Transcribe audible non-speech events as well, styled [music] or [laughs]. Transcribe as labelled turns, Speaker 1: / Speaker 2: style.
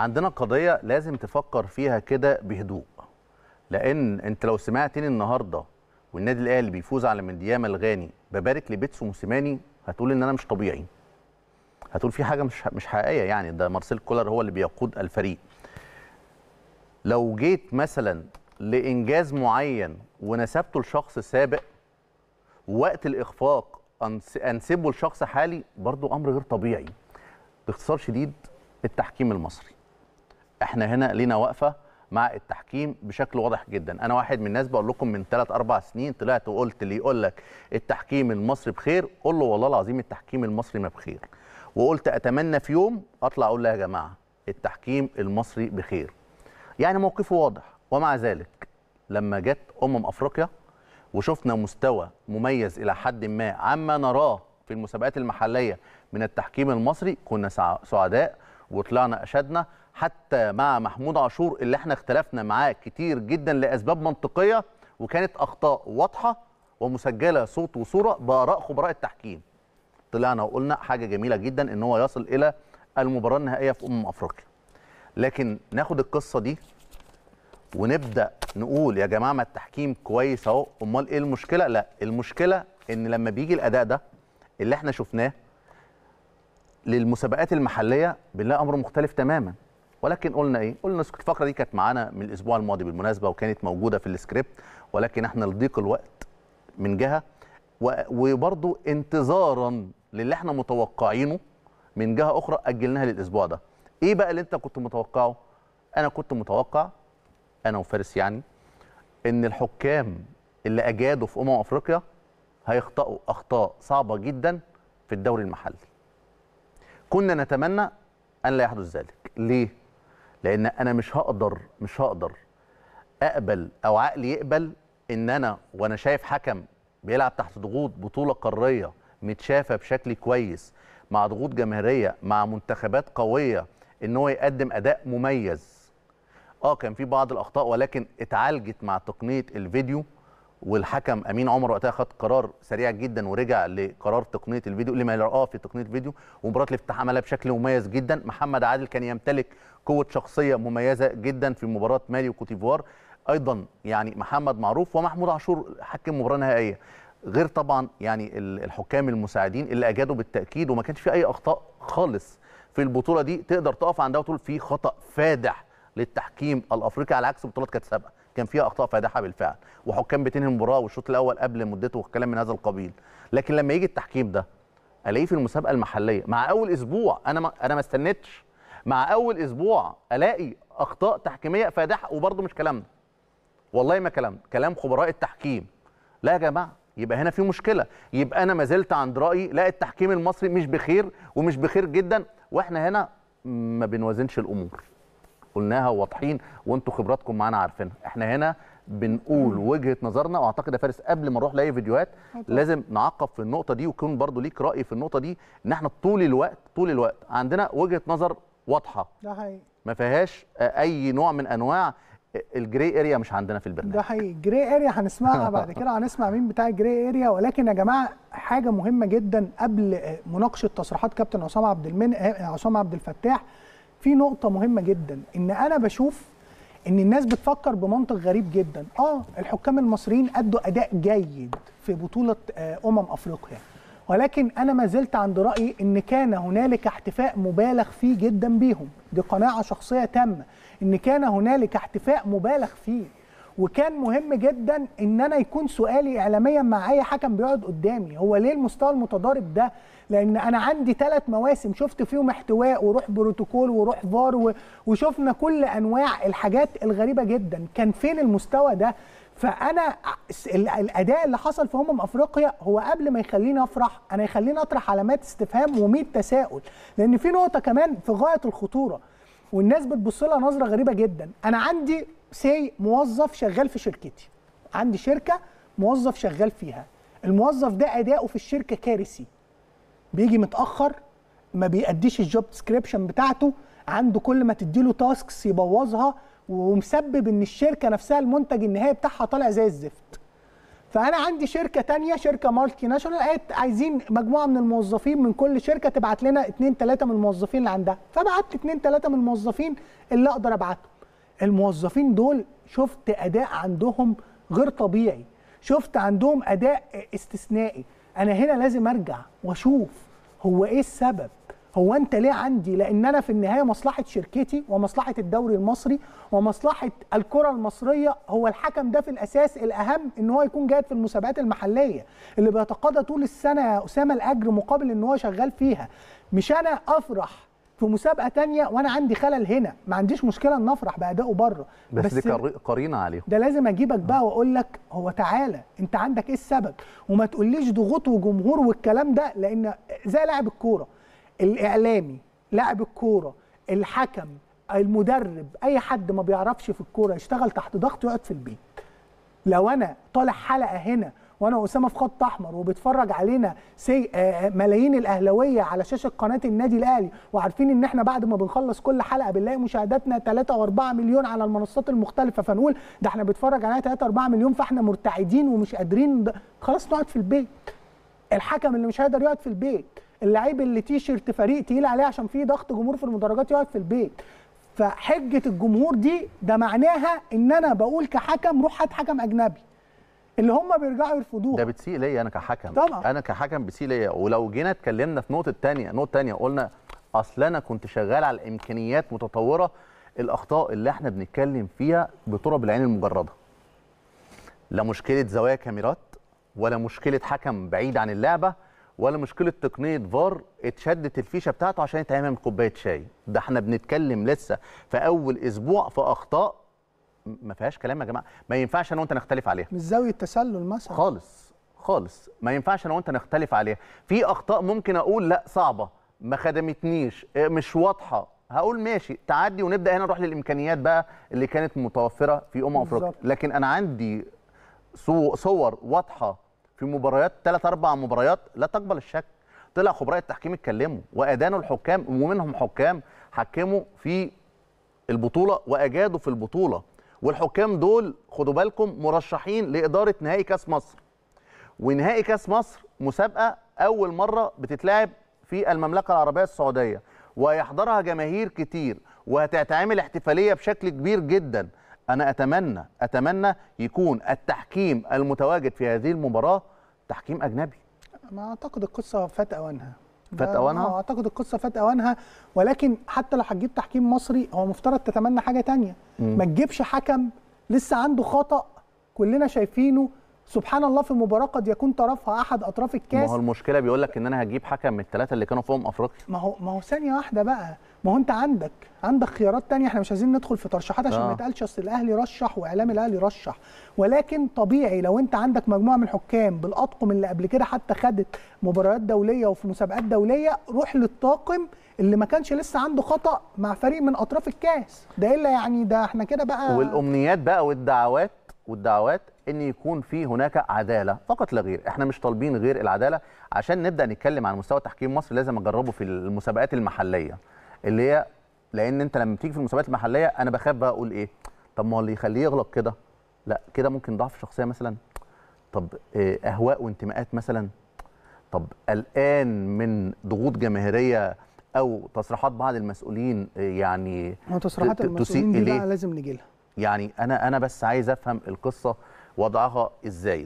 Speaker 1: عندنا قضيه لازم تفكر فيها كده بهدوء لان انت لو سمعتني النهارده والنادي الاهلي بيفوز على مندياما الغاني ببارك لبيتسو موسيماني هتقول ان انا مش طبيعي هتقول في حاجه مش مش حقيقيه يعني ده مارسيل كولر هو اللي بيقود الفريق لو جيت مثلا لانجاز معين ونسبته لشخص سابق ووقت الاخفاق انسبه لشخص حالي برضو امر غير طبيعي باختصار شديد التحكيم المصري احنا هنا لينا وقفه مع التحكيم بشكل واضح جدا انا واحد من الناس بقول لكم من 3 4 سنين طلعت وقلت اللي يقول لك التحكيم المصري بخير قول له والله العظيم التحكيم المصري ما بخير وقلت اتمنى في يوم اطلع اقول له يا جماعه التحكيم المصري بخير يعني موقفه واضح ومع ذلك لما جت امم افريقيا وشفنا مستوى مميز الى حد ما عما نراه في المسابقات المحليه من التحكيم المصري كنا سعداء وطلعنا اشدنا حتى مع محمود عاشور اللي احنا اختلفنا معاه كتير جدا لاسباب منطقيه وكانت اخطاء واضحه ومسجله صوت وصوره باراء خبراء التحكيم طلعنا وقلنا حاجه جميله جدا ان هو يصل الى المباراه النهائيه في امم افريقيا لكن ناخد القصه دي ونبدا نقول يا جماعه ما التحكيم كويس اهو امال ايه المشكله لا المشكله ان لما بيجي الاداء ده اللي احنا شفناه للمسابقات المحليه بنلاقي امر مختلف تماما ولكن قلنا ايه قلنا الفقره دي كانت معانا من الاسبوع الماضي بالمناسبه وكانت موجوده في السكريبت ولكن احنا لضيق الوقت من جهه وبرده انتظارا للي احنا متوقعينه من جهه اخرى اجلناها للاسبوع ده ايه بقى اللي انت كنت متوقعه انا كنت متوقع انا وفارس يعني ان الحكام اللي اجادوا في امم افريقيا هيخطئوا اخطاء صعبه جدا في الدوري المحلي كنا نتمنى ان لا يحدث ذلك ليه لان انا مش هقدر مش هقدر اقبل او عقلي يقبل ان انا وانا شايف حكم بيلعب تحت ضغوط بطوله قاريه متشافه بشكل كويس مع ضغوط جماهيريه مع منتخبات قويه ان هو يقدم اداء مميز اه كان في بعض الاخطاء ولكن اتعالجت مع تقنيه الفيديو والحكم امين عمر وقتها خد قرار سريع جدا ورجع لقرار تقنيه الفيديو لما يراه في تقنيه الفيديو ومباراه الافتتاح عملها بشكل مميز جدا محمد عادل كان يمتلك قوه شخصيه مميزه جدا في مباراه مالي وكوتيفوار ايضا يعني محمد معروف ومحمود عاشور حكم مباراه نهائيه غير طبعا يعني الحكام المساعدين اللي اجادوا بالتاكيد وما كانش في اي اخطاء خالص في البطوله دي تقدر تقف عندها وتقول في خطا فادح للتحكيم الافريقي على عكس بطولات كانت سابقه كان فيها اخطاء فادحه بالفعل وحكام بتنهي المباراه والشوط الاول قبل مدته وكلام من هذا القبيل لكن لما يجي التحكيم ده الاقيه في المسابقه المحليه مع اول اسبوع انا ما انا ما استنيتش مع اول اسبوع الاقي اخطاء تحكيميه فادحه وبرده مش كلامنا والله ما كلام كلام خبراء التحكيم لا يا جماعه يبقى هنا في مشكله يبقى انا ما زلت عند رايي لا التحكيم المصري مش بخير ومش بخير جدا واحنا هنا ما بنوازنش الامور قلناها واضحين وانتم خبراتكم معانا عارفينها احنا هنا بنقول وجهه نظرنا واعتقد يا فارس قبل ما نروح لاي فيديوهات لازم نعقب في النقطه دي ويكون برضو ليك راي في النقطه دي ان احنا طول الوقت طول الوقت عندنا وجهه نظر واضحه ده حقيقي ما فيهاش اي نوع من انواع الجري اريا مش عندنا في البرنامج ده حقيقي الجري اريا
Speaker 2: هنسمعها [laughs] بعد كده هنسمع مين بتاع الجري اريا ولكن يا جماعه حاجه مهمه جدا قبل مناقشه تصريحات كابتن عصام عبد المن عصام عبد الفتاح في نقطه مهمه جدا ان انا بشوف ان الناس بتفكر بمنطق غريب جدا اه الحكام المصريين ادوا اداء جيد في بطوله آه، امم افريقيا ولكن انا ما زلت عند رايي ان كان هنالك احتفاء مبالغ فيه جدا بيهم دي قناعه شخصيه تامه ان كان هنالك احتفاء مبالغ فيه وكان مهم جدا ان انا يكون سؤالي اعلاميا مع اي حكم بيقعد قدامي هو ليه المستوى المتضارب ده لان انا عندي ثلاث مواسم شفت فيهم احتواء وروح بروتوكول وروح فار وشفنا كل انواع الحاجات الغريبه جدا كان فين المستوى ده فانا الاداء اللي حصل في امم افريقيا هو قبل ما يخليني افرح انا يخليني اطرح علامات استفهام و100 تساؤل لان في نقطه كمان في غايه الخطوره والناس بتبص لها نظره غريبه جدا انا عندي سي موظف شغال في شركتي عندي شركه موظف شغال فيها الموظف ده اداؤه في الشركه كارثي بيجي متاخر ما بيأديش الجوب ديسكريبشن بتاعته عنده كل ما تديله تاسكس يبوظها ومسبب ان الشركه نفسها المنتج النهائي بتاعها طالع زي الزفت فانا عندي شركه تانية شركه مالتي ناشونال قالت عايزين مجموعه من الموظفين من كل شركه تبعت لنا اثنين ثلاثه من الموظفين اللي عندها فبعت اثنين ثلاثه من الموظفين اللي اقدر ابعتهم الموظفين دول شفت اداء عندهم غير طبيعي شفت عندهم اداء استثنائي انا هنا لازم ارجع واشوف هو ايه السبب هو انت ليه عندي لان انا في النهايه مصلحه شركتي ومصلحه الدوري المصري ومصلحه الكره المصريه هو الحكم ده في الاساس الاهم ان هو يكون جاد في المسابقات المحليه اللي بيتقاضى طول السنه يا اسامه الاجر مقابل ان هو شغال فيها مش انا افرح في مسابقه تانية وانا عندي خلل هنا ما عنديش مشكله ان افرح بادائه بره بس, بس دي قرينه عليهم ده لازم اجيبك بقى واقول لك هو تعالى انت عندك ايه السبب وما تقوليش ضغوط وجمهور والكلام ده لان زي لاعب الكوره الاعلامي لاعب الكوره الحكم المدرب اي حد ما بيعرفش في الكوره يشتغل تحت ضغط يقعد في البيت لو انا طالع حلقه هنا وانا اسامه في خط احمر وبيتفرج علينا سي آه، آه، ملايين الاهلاويه على شاشه قناه النادي الاهلي وعارفين ان احنا بعد ما بنخلص كل حلقه بنلاقي مشاهداتنا 3 و4 مليون على المنصات المختلفه فنقول ده احنا بنتفرج عليها 3 4 مليون فاحنا مرتعدين ومش قادرين خلاص نقعد في البيت الحكم اللي مش هيقدر يقعد في البيت اللعيب اللي تيشرت فريق تقيل عليه عشان فيه ضغط جمهور في المدرجات يقعد في البيت فحجه الجمهور دي ده معناها ان انا بقول كحكم روح هات حكم اجنبي
Speaker 1: اللي هم بيرجعوا يرفضوه ده بتسيء ليا انا كحكم طبعا انا كحكم بتسيء ليا ولو جينا اتكلمنا في نقطه ثانيه نقطه ثانيه قلنا اصل انا كنت شغال على الامكانيات متطوره الاخطاء اللي احنا بنتكلم فيها بطرب العين المجرده لا مشكله زوايا كاميرات ولا مشكله حكم بعيد عن اللعبه ولا مشكله تقنيه فار اتشدت الفيشه بتاعته عشان يتعمل كوبايه شاي ده احنا بنتكلم لسه في اول اسبوع في اخطاء ما فيهاش كلام يا جماعه ما ينفعش انا وانت نختلف عليها من زاويه تسلل مثلا خالص خالص ما ينفعش انا وانت نختلف عليها في اخطاء ممكن اقول لا صعبه ما خدمتنيش آه، مش واضحه هقول ماشي تعدي ونبدا هنا نروح للامكانيات بقى اللي كانت متوفره في امم افريقيا لكن انا عندي صور واضحه في مباريات ثلاث اربع مباريات لا تقبل الشك طلع خبراء التحكيم اتكلموا وادانوا الحكام ومنهم حكام حكموا في البطوله واجادوا في البطوله والحكام دول خدوا بالكم مرشحين لاداره نهائي كاس مصر ونهائي كاس مصر مسابقه اول مره بتتلعب في المملكه العربيه السعوديه ويحضرها جماهير كتير وهتتعمل احتفاليه بشكل كبير جدا انا اتمنى اتمنى يكون التحكيم المتواجد في هذه المباراه تحكيم اجنبي
Speaker 2: ما اعتقد القصه فات اوانها فات اوانها اعتقد القصه فات اوانها ولكن حتى لو هتجيب تحكيم مصري هو مفترض تتمنى حاجه تانية ما تجيبش حكم لسه عنده خطا كلنا شايفينه سبحان الله في مباراه قد يكون طرفها احد اطراف الكاس ما هو
Speaker 1: المشكله بيقول لك ان انا هجيب حكم من الثلاثه اللي كانوا فيهم أمم افريقيا
Speaker 2: ما هو ما هو ثانيه واحده بقى ما هو انت عندك عندك خيارات تانية احنا مش عايزين ندخل في ترشيحات عشان ما آه. يتقالش اصل الاهلي رشح واعلام الاهلي رشح ولكن طبيعي لو انت عندك مجموعه من الحكام بالاطقم اللي قبل كده حتى خدت مباريات دوليه وفي مسابقات دوليه روح للطاقم اللي ما كانش لسه عنده خطا مع فريق من اطراف الكاس ده الا يعني ده احنا كده بقى والامنيات
Speaker 1: بقى والدعوات والدعوات ان يكون في هناك عداله فقط لا غير احنا مش طالبين غير العداله عشان نبدا نتكلم عن مستوى تحكيم مصر لازم اجربه في المسابقات المحليه اللي هي لان انت لما بتيجي في المسابقات المحليه انا بخاف بقى اقول ايه طب ما هو اللي يخليه يغلط كده لا كده ممكن ضعف شخصيه مثلا طب آه، اهواء وانتماءات مثلا طب قلقان من ضغوط جماهيريه او تصريحات بعض المسؤولين آه، يعني ما تصريحات المسؤولين دي لازم نجي لها يعني انا انا بس عايز افهم القصه وضعها ازاي